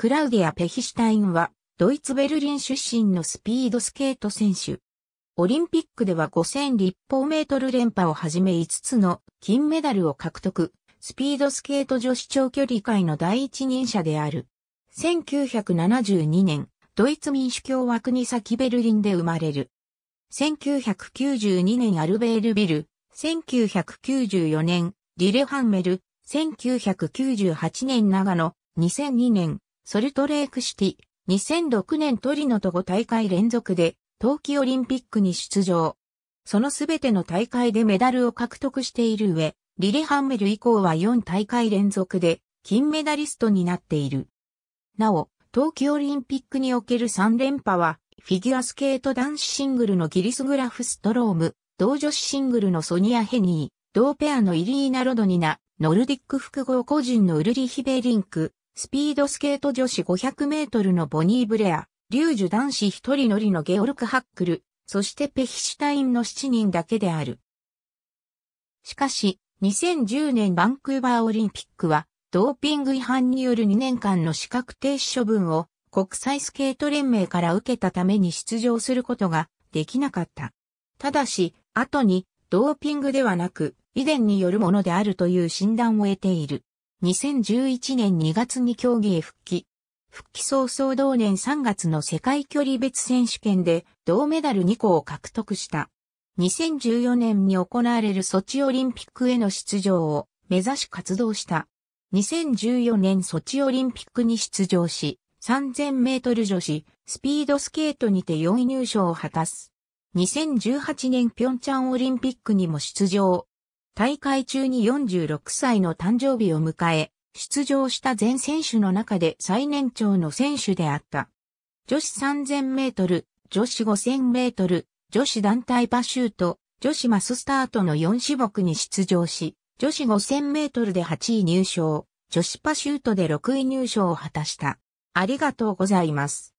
クラウディア・ペヒシュタインは、ドイツ・ベルリン出身のスピードスケート選手。オリンピックでは5000立方メートル連覇をはじめ5つの金メダルを獲得。スピードスケート女子長距離界の第一人者である。1972年、ドイツ民主共和国先ベルリンで生まれる。1992年アルベールビル、1994年リレハンメル、1998年長野、2002年ソルトレークシティ、2006年トリノと5大会連続で、冬季オリンピックに出場。そのすべての大会でメダルを獲得している上、リレハンメル以降は4大会連続で、金メダリストになっている。なお、冬季オリンピックにおける3連覇は、フィギュアスケート男子シングルのギリス・グラフストローム、同女子シングルのソニア・ヘニー、同ペアのイリーナ・ロドニナ、ノルディック複合個人のウルリヒ・ベリンク、スピードスケート女子500メートルのボニー・ブレア、リュージュ男子一人乗りのゲオルク・ハックル、そしてペヒシュタインの7人だけである。しかし、2010年バンクーバーオリンピックは、ドーピング違反による2年間の資格停止処分を国際スケート連盟から受けたために出場することができなかった。ただし、後にドーピングではなく遺伝によるものであるという診断を得ている。2011年2月に競技へ復帰。復帰早々同年3月の世界距離別選手権で銅メダル2個を獲得した。2014年に行われるソチオリンピックへの出場を目指し活動した。2014年ソチオリンピックに出場し、3000メートル女子、スピードスケートにて4位入賞を果たす。2018年ピョンチャンオリンピックにも出場。大会中に46歳の誕生日を迎え、出場した全選手の中で最年長の選手であった。女子3000メートル、女子5000メートル、女子団体パシュート、女子マススタートの4種目に出場し、女子5000メートルで8位入賞、女子パシュートで6位入賞を果たした。ありがとうございます。